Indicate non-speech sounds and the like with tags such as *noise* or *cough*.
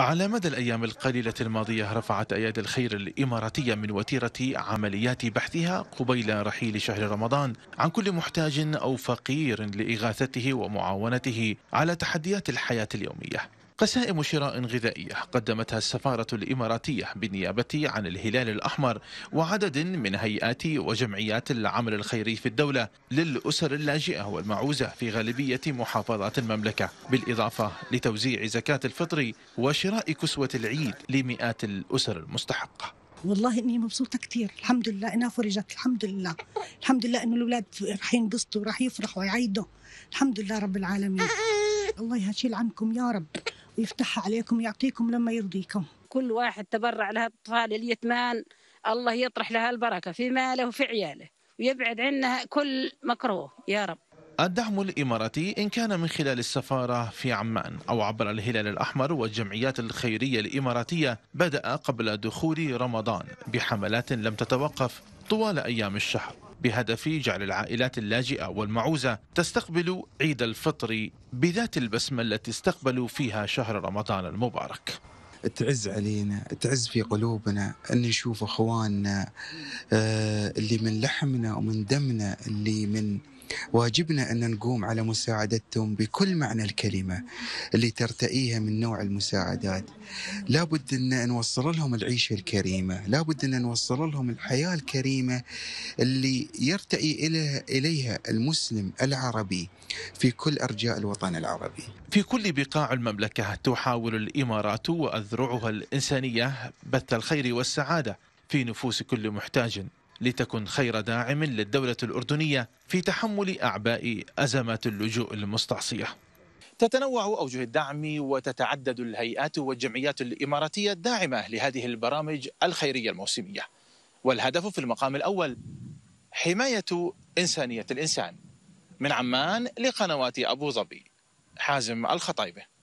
على مدى الأيام القليلة الماضية رفعت أيادي الخير الإماراتية من وتيرة عمليات بحثها قبيل رحيل شهر رمضان عن كل محتاج أو فقير لإغاثته ومعاونته على تحديات الحياة اليومية قسائم شراء غذائية قدمتها السفارة الإماراتية بالنيابة عن الهلال الأحمر وعدد من هيئات وجمعيات العمل الخيري في الدولة للأسر اللاجئة والمعوزة في غالبية محافظات المملكة بالإضافة لتوزيع زكاة الفطر وشراء كسوة العيد لمئات الأسر المستحقة والله اني مبسوطه كثير الحمد لله انها فرجت الحمد لله الحمد لله انه الاولاد رح ينبسطوا رح يفرحوا يعيدوا الحمد لله رب العالمين *laughs* الله يشيل عنكم يا رب يفتحها عليكم يعطيكم لما يرضيكم كل واحد تبرع لها الأطفال اليتمان الله يطرح لها البركة في ماله وفي عياله ويبعد عنا كل مكروه يا رب الدعم الإماراتي إن كان من خلال السفارة في عمان أو عبر الهلال الأحمر والجمعيات الخيرية الإماراتية بدأ قبل دخول رمضان بحملات لم تتوقف طوال أيام الشهر بهدف جعل العائلات اللاجئة والمعوزة تستقبل عيد الفطر بذات البسمة التي استقبلوا فيها شهر رمضان المبارك تعز علينا تعز في قلوبنا أن نشوف أخواننا آه، اللي من لحمنا ومن دمنا اللي من واجبنا أن نقوم على مساعدتهم بكل معنى الكلمة اللي ترتئيها من نوع المساعدات لابد أن نوصل لهم العيشة الكريمة لابد أن نوصل لهم الحياة الكريمة اللي يرتئي إليها المسلم العربي في كل أرجاء الوطن العربي في كل بقاع المملكة تحاول الإمارات وأذرعها الإنسانية بث الخير والسعادة في نفوس كل محتاج لتكن خير داعم للدولة الأردنية في تحمل أعباء أزمات اللجوء المستعصية تتنوع أوجه الدعم وتتعدد الهيئات والجمعيات الإماراتية الداعمة لهذه البرامج الخيرية الموسمية والهدف في المقام الأول حماية إنسانية الإنسان من عمان لقنوات أبو ظبي حازم الخطيبه